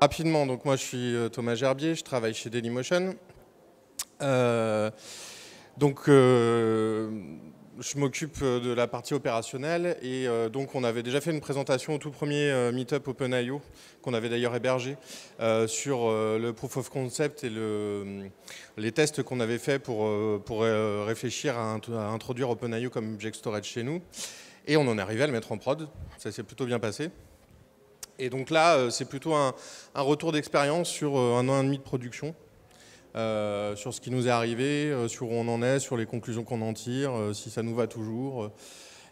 Rapidement, donc moi je suis euh, Thomas Gerbier, je travaille chez Dailymotion. Euh, donc euh, je m'occupe de la partie opérationnelle et donc on avait déjà fait une présentation au tout premier meet-up OpenIO qu'on avait d'ailleurs hébergé sur le proof of concept et le, les tests qu'on avait fait pour, pour réfléchir à, à introduire OpenIO comme object storage chez nous. Et on en est arrivé à le mettre en prod, ça s'est plutôt bien passé. Et donc là, euh, c'est plutôt un, retour d'expérience sur euh, un an et demi de production, euh, sur ce qui nous est arrivé, sur où on en est, sur les conclusions qu'on en tire, si ça nous va toujours.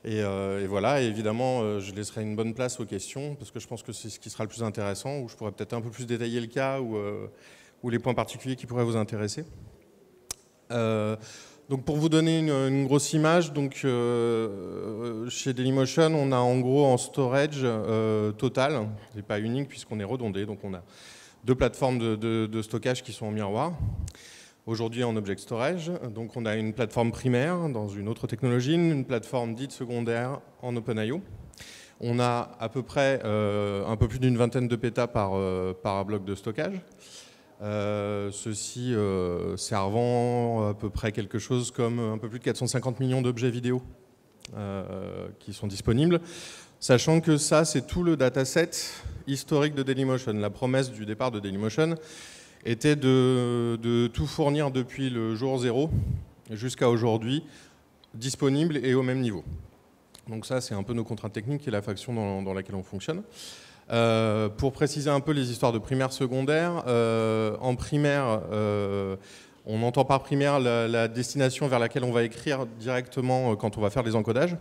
Et, voilà, évidemment, je laisserai une bonne place aux questions, parce que je pense que c'est ce qui sera le plus intéressant, où je pourrais peut-être un peu plus détailler le cas ou, les points particuliers qui pourraient vous intéresser. Donc pour vous donner une, grosse image, donc euh, chez Dailymotion, on a en gros en storage euh, total, total, n'est pas unique puisqu'on est redondé, donc on a deux plateformes de, stockage qui sont en miroir. Aujourd'hui en object storage, donc on a une plateforme primaire dans une autre technologie, une plateforme dite secondaire en OpenIO. On a à peu près euh, un peu plus d'une vingtaine de pétas par bloc de stockage. Euh, ceci euh, servant à peu près quelque chose comme euh, un peu plus de 450 millions d'objets vidéo qui sont disponibles. Sachant que ça, c'est tout le dataset historique de Dailymotion. La promesse du départ de Dailymotion était de, de tout fournir depuis le jour zéro jusqu'à aujourd'hui, disponible et au même niveau. Donc ça, c'est un peu nos contraintes techniques et la faction dans laquelle on fonctionne. Euh, pour préciser un peu les histoires de primaire secondaire, euh, en primaire, euh, on entend par primaire la, la, destination vers laquelle on va écrire directement quand on va faire les encodages.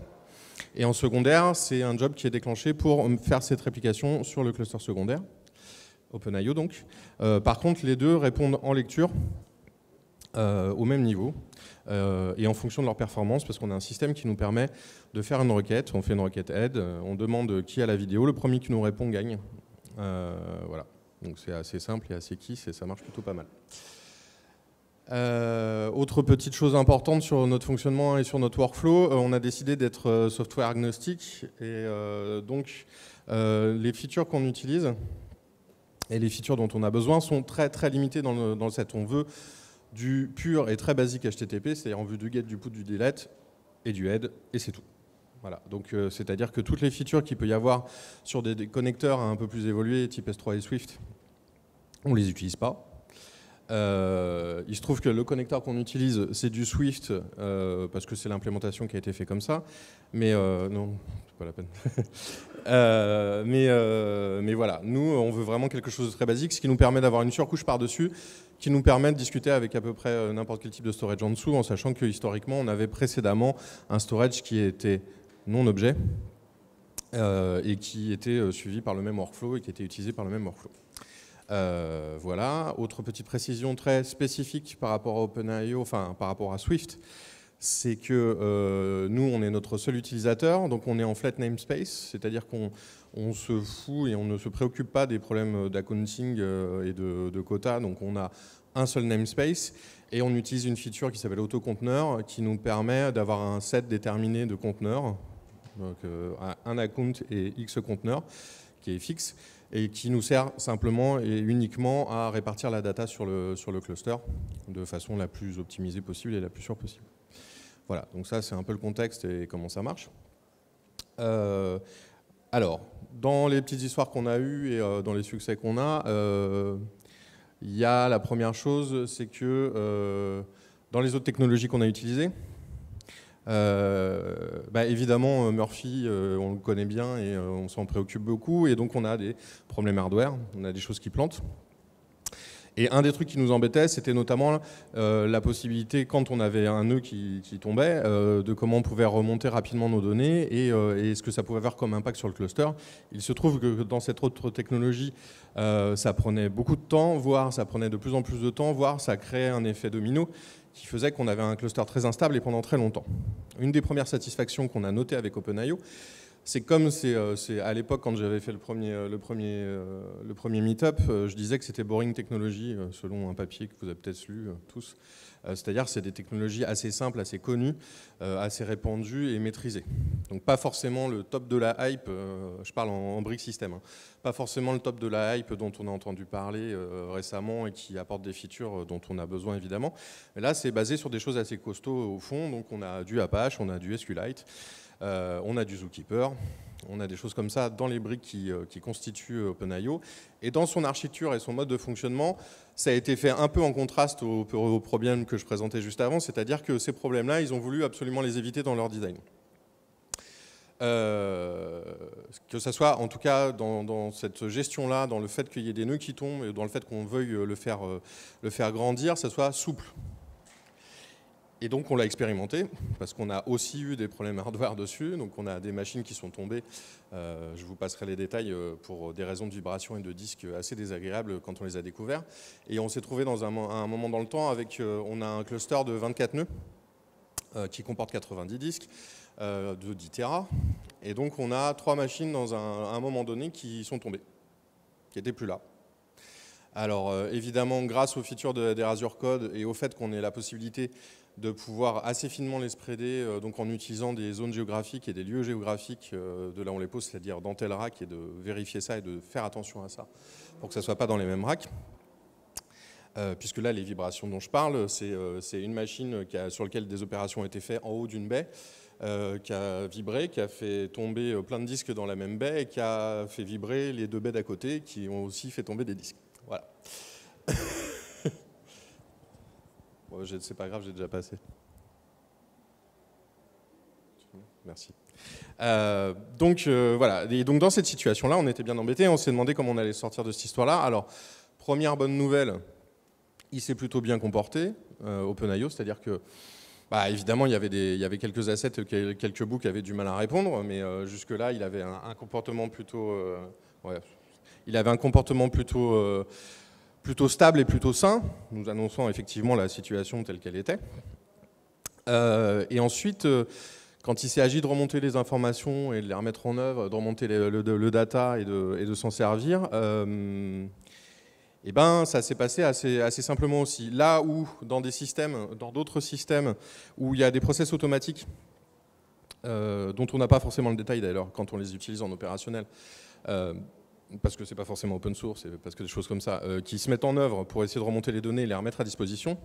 Et en secondaire, c'est un job qui est déclenché pour faire cette réplication sur le cluster secondaire, OpenIO donc. par contre, les deux répondent en lecture au même niveau. Euh, et en fonction de leur performance, parce qu'on a un système qui nous permet de faire une requête. On fait une requête aide, euh, on demande qui a la vidéo, le premier qui nous répond gagne. Euh, voilà. Donc c'est assez simple et assez qui, et ça marche plutôt pas mal. autre petite chose importante sur notre fonctionnement et sur notre workflow, on a décidé d'être software agnostique et donc les features qu'on utilise et les features dont on a besoin sont très très limitées dans le, dans le set. On veut du pur et très basique HTTP, c'est-à-dire en vue du get, du put, du delete et du head, et c'est tout. Voilà, donc euh, c'est-à-dire que toutes les features qu'il peut y avoir sur des, des connecteurs un peu plus évolués, type S3 et Swift, on ne les utilise pas. Euh, il se trouve que le connecteur qu'on utilise, c'est du Swift, euh, parce que c'est l'implémentation qui a été faite comme ça. Mais euh, non, pas la peine. mais, mais voilà, nous, on veut vraiment quelque chose de très basique, ce qui nous permet d'avoir une surcouche par-dessus, qui nous permet de discuter avec à peu près n'importe quel type de storage en dessous, en sachant que historiquement, on avait précédemment un storage qui était non-objet, et qui était suivi par le même workflow et qui était utilisé par le même workflow. Euh, voilà. Autre petite précision très spécifique par rapport à OpenIO, enfin par rapport à Swift, c'est que euh, nous, on est notre seul utilisateur, donc on est en flat namespace, c'est-à-dire qu'on se fout et on ne se préoccupe pas des problèmes d'accounting euh, et de, quotas, donc on a un seul namespace et on utilise une feature qui s'appelle autoconteneur qui nous permet d'avoir un set déterminé de conteneurs, donc un account et X conteneurs qui est fixe et qui nous sert simplement et uniquement à répartir la data sur le, sur le cluster de façon la plus optimisée possible et la plus sûre possible. Voilà, donc ça c'est un peu le contexte et comment ça marche. Euh, alors, dans les petites histoires qu'on a eues et euh, dans les succès qu'on a, euh, il y a la première chose, c'est que dans les autres technologies qu'on a utilisées, euh, bah, évidemment, euh, Murphy, euh, on le connaît bien et on s'en préoccupe beaucoup. Et donc, on a des problèmes hardware, on a des choses qui plantent. Et un des trucs qui nous embêtait, c'était notamment la possibilité, quand on avait un nœud qui, tombait, de comment on pouvait remonter rapidement nos données et, et, ce que ça pouvait avoir comme impact sur le cluster. Il se trouve que dans cette autre technologie, ça prenait beaucoup de temps, voire ça prenait de plus en plus de temps, voire ça créait un effet domino qui faisait qu'on avait un cluster très instable et pendant très longtemps. Une des premières satisfactions qu'on a notées avec OpenIO, c'est comme euh, c'est à l'époque quand j'avais fait le premier, euh, le premier, euh, le premier meet-up, je disais que c'était boring technologie, selon un papier que vous avez peut-être lu tous. C'est-à-dire c'est des technologies assez simples, assez connues, assez répandues et maîtrisées. Donc pas forcément le top de la hype, je parle en, brick système hein. pas forcément le top de la hype dont on a entendu parler récemment et qui apporte des features dont on a besoin évidemment. Mais là c'est basé sur des choses assez costauds au fond, donc on a du Apache, on a du SQLite. Euh, on a du Zookeeper, on a des choses comme ça dans les briques qui, euh, constituent euh, OpenIO. Et dans son architecture et son mode de fonctionnement, ça a été fait un peu en contraste aux, problèmes que je présentais juste avant, c'est-à-dire que ces problèmes-là, ils ont voulu absolument les éviter dans leur design. que ce soit en tout cas dans, cette gestion-là, dans le fait qu'il y ait des nœuds qui tombent et dans le fait qu'on veuille le faire, le faire grandir, ça soit souple. Et donc on l'a expérimenté, parce qu'on a aussi eu des problèmes hardware dessus, donc on a des machines qui sont tombées, euh, je vous passerai les détails euh, pour des raisons de vibration et de disques assez désagréables quand on les a découverts. Et on s'est trouvé dans un, moment dans le temps avec, euh, on a un cluster de 24 nœuds qui comporte 90 disques de 10 Tera, et donc on a trois machines dans un, un moment donné qui sont tombées, qui n'étaient plus là. Alors euh, évidemment, grâce aux features des Azure Code et au fait qu'on ait la possibilité de pouvoir assez finement les spreader, euh, donc en utilisant des zones géographiques et des lieux géographiques euh, de là où on les pose, c'est-à-dire dans tel rack, et de vérifier ça et de faire attention à ça pour que ça ne soit pas dans les mêmes racks. puisque là, les vibrations dont je parle, c'est une machine sur laquelle des opérations ont été faites en haut d'une baie. qui a vibré, qui a fait tomber plein de disques dans la même baie et qui a fait vibrer les deux baies d'à côté qui ont aussi fait tomber des disques. Voilà. c'est pas grave, j'ai déjà passé. Merci. Euh, donc euh, voilà, et donc dans cette situation-là, on était bien embêtés, on s'est demandé comment on allait sortir de cette histoire-là. Alors, première bonne nouvelle, il s'est plutôt bien comporté, euh, OpenIO, c'est-à-dire que, bah, évidemment, il y, avait des, y avait quelques assets, quelques bouts qui avaient du mal à répondre, mais jusque-là, il avait un, comportement plutôt il avait un comportement euh, plutôt, stable et plutôt sain, nous annonçant effectivement la situation telle qu'elle était. Euh, et ensuite, euh, quand il s'est agi de remonter les informations et de les remettre en œuvre, de remonter le, data et de, s'en servir, eh ben, ça s'est passé assez, simplement aussi. Là où, dans des systèmes, dans d'autres systèmes, où il y a des process automatiques, dont on n'a pas forcément le détail d'ailleurs quand on les utilise en opérationnel, parce que c'est pas forcément open source, parce que des choses comme ça, euh, qui se mettent en œuvre pour essayer de remonter les données et les remettre à disposition.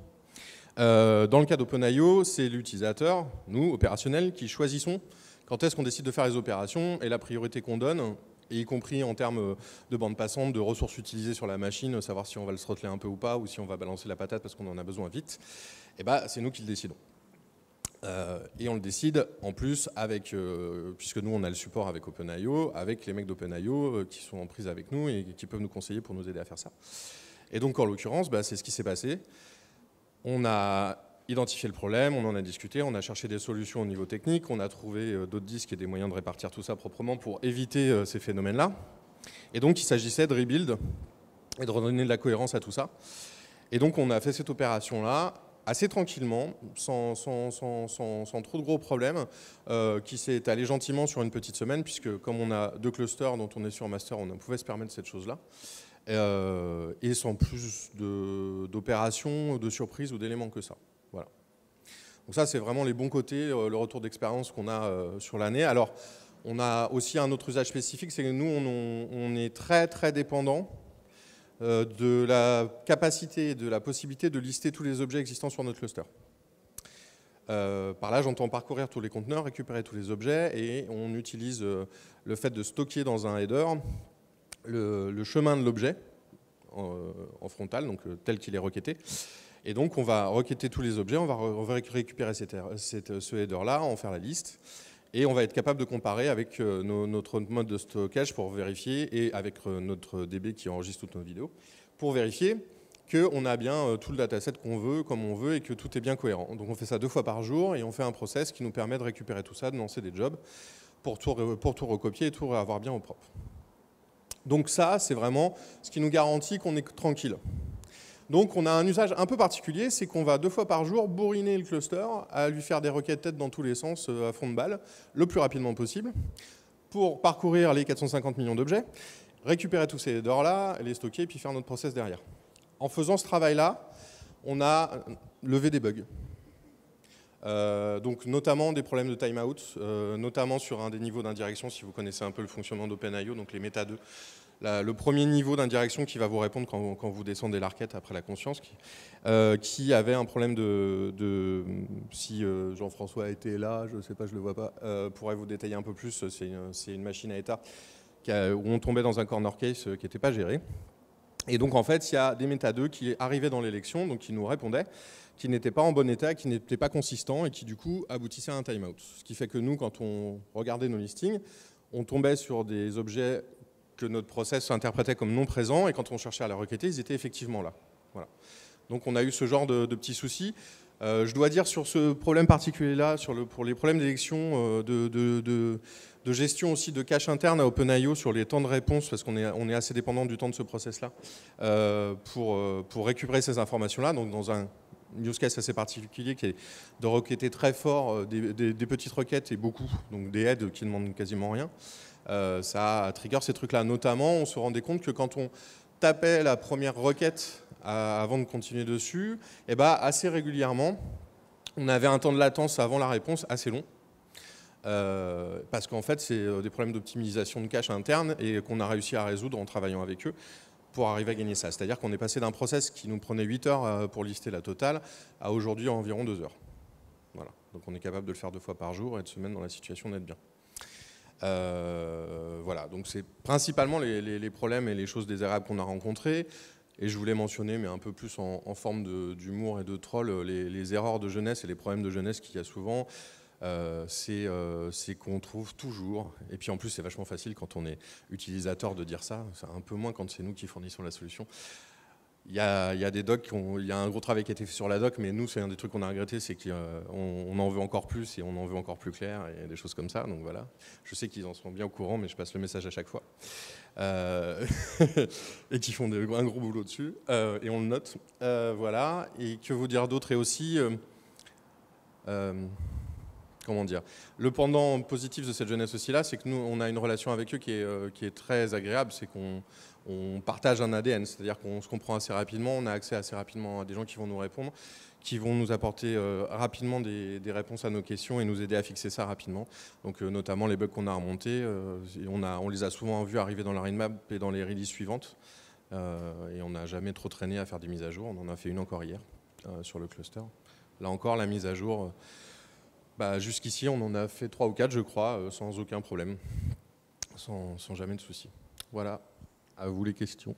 Euh, dans le cas d'OpenIO, c'est l'utilisateur, nous, opérationnels, qui choisissons quand est-ce qu'on décide de faire les opérations et la priorité qu'on donne, et y compris en termes de bande passante, de ressources utilisées sur la machine, savoir si on va le throttler un peu ou pas, ou si on va balancer la patate parce qu'on en a besoin vite, et eh ben, c'est nous qui le décidons. Euh, et on le décide en plus avec, euh, puisque nous on a le support avec OpenIO, avec les mecs d'OpenIO euh, qui sont en prise avec nous et qui peuvent nous conseiller pour nous aider à faire ça. Et donc en l'occurrence, bah, c'est ce qui s'est passé. On a identifié le problème, on en a discuté, on a cherché des solutions au niveau technique, on a trouvé d'autres disques et des moyens de répartir tout ça proprement pour éviter ces phénomènes-là. Et donc il s'agissait de rebuild et de redonner de la cohérence à tout ça. Et donc on a fait cette opération-là assez tranquillement, sans, trop de gros problèmes, euh, qui s'est allé gentiment sur une petite semaine, puisque comme on a deux clusters dont on est sur master, on pouvait se permettre cette chose-là. Euh, et sans plus d'opérations, de, surprises ou d'éléments que ça. Voilà. Donc ça, c'est vraiment les bons côtés, euh, le retour d'expérience qu'on a sur l'année. Alors, on a aussi un autre usage spécifique, c'est que nous, on, est très, très dépendant euh, de la capacité et de la possibilité de lister tous les objets existants sur notre cluster. Euh, par là, j'entends parcourir tous les conteneurs, récupérer tous les objets, et on utilise euh, le fait de stocker dans un header le, chemin de l'objet en, frontal, donc tel qu'il est requêté. Et donc, on va requêter tous les objets, on va, récupérer ce header-là, en faire la liste, et on va être capable de comparer avec euh, notre mode de stockage pour vérifier et avec euh, notre DB qui enregistre toutes nos vidéos pour vérifier qu'on a bien euh, tout le dataset qu'on veut, comme on veut, et que tout est bien cohérent. Donc on fait ça deux fois par jour, et on fait un process qui nous permet de récupérer tout ça, de lancer des jobs, pour pour tout recopier et tout avoir bien au propre. Donc ça, c'est vraiment ce qui nous garantit qu'on est tranquille. Donc on a un usage un peu particulier, c'est qu'on va deux fois par jour bourriner le cluster à lui faire des requêtes tête dans tous les sens euh, à fond de balle, le plus rapidement possible, pour parcourir les 450 millions d'objets, récupérer tous ces headers-là, les stocker, et puis faire notre process derrière. En faisant ce travail-là, on a euh, levé des bugs. Euh, donc notamment des problèmes de timeout, notamment sur un des niveaux d'indirection, si vous connaissez un peu le fonctionnement d'OpenIO, donc les méta 2, le premier niveau d'indirection qui va vous répondre quand, vous descendez l'arquette après la conscience, qui, euh, qui, avait un problème de... si euh, Jean-François était là, je ne sais pas, je ne le vois pas, euh, pourrait vous détailler un peu plus, c'est une, machine à état où on tombait dans un corner case qui n'était pas géré. Et donc en fait, il y a des méta 2 qui arrivaient dans l'élection, donc qui nous répondaient, qui n'étaient pas en bon état, qui n'étaient pas consistants et qui du coup aboutissaient à un timeout. Ce qui fait que nous, quand on regardait nos listings, on tombait sur des objets que notre process s'interprétait comme non présent, et quand on cherchait à la requêter, ils étaient effectivement là. Voilà. Donc on a eu ce genre de, petits soucis. Euh, je dois dire sur ce problème particulier-là, le, pour les problèmes d'élection, euh, de, de, gestion aussi de cache interne à OpenIO sur les temps de réponse, parce qu'on est, on est assez dépendant du temps de ce process-là, euh, pour, pour récupérer ces informations-là. Donc dans un use case assez particulier qui est de requêter très fort euh, des, petites requêtes et beaucoup, donc des aides qui ne demandent quasiment rien. Euh, ça trigger ces trucs-là. Notamment, on se rendait compte que quand on tapait la première requête euh, avant de continuer dessus, et eh ben, assez régulièrement, on avait un temps de latence avant la réponse assez long. parce qu'en fait, c'est des problèmes d'optimisation de cache interne et qu'on a réussi à résoudre en travaillant avec eux pour arriver à gagner ça. C'est-à-dire qu'on est passé d'un process qui nous prenait 8 heures euh, pour lister la totale à aujourd'hui environ 2 heures. Voilà. Donc on est capable de le faire deux fois par jour et de se mettre dans la situation d'être bien. Euh, voilà, donc c'est principalement les, problèmes et les choses désagréables qu'on a rencontrées. Et je voulais mentionner, mais un peu plus en, forme d'humour et de troll, euh, les, les, erreurs de jeunesse et les problèmes de jeunesse qu'il y a souvent. Euh, euh, c'est qu'on trouve toujours, et puis en plus c'est vachement facile quand on est utilisateur de dire ça, un peu moins quand c'est nous qui fournissons la solution. Il y, a, des docs, il y a un gros travail qui a été fait sur la doc, mais nous, c'est un des trucs qu'on a regretté, c'est qu'on euh, en veut encore plus et on en veut encore plus clair et des choses comme ça. Donc voilà, je sais qu'ils en sont bien au courant, mais je passe le message à chaque fois. et qu'ils font un gros boulot dessus, et on le note. voilà, et que vous dire d'autre Et aussi, dire. Le pendant positif de cette jeunesse aussi-là, c'est que nous, on a une relation avec eux qui est, euh, qui est très agréable, c'est qu'on partage un ADN, c'est-à-dire qu'on se comprend assez rapidement, on a accès assez rapidement à des gens qui vont nous répondre, qui vont nous apporter euh, rapidement des, réponses à nos questions et nous aider à fixer ça rapidement. Donc euh, notamment les bugs qu'on a remontés, on, a, on les a souvent vus arriver dans la roadmap et dans les releases suivantes, et on n'a jamais trop traîné à faire des mises à jour, on en a fait une encore hier sur le cluster. Là encore, la mise à jour... Bah, jusqu'ici, on en a fait trois ou quatre, je crois, euh, sans aucun problème, sans, sans jamais de souci. Voilà, à vous les questions.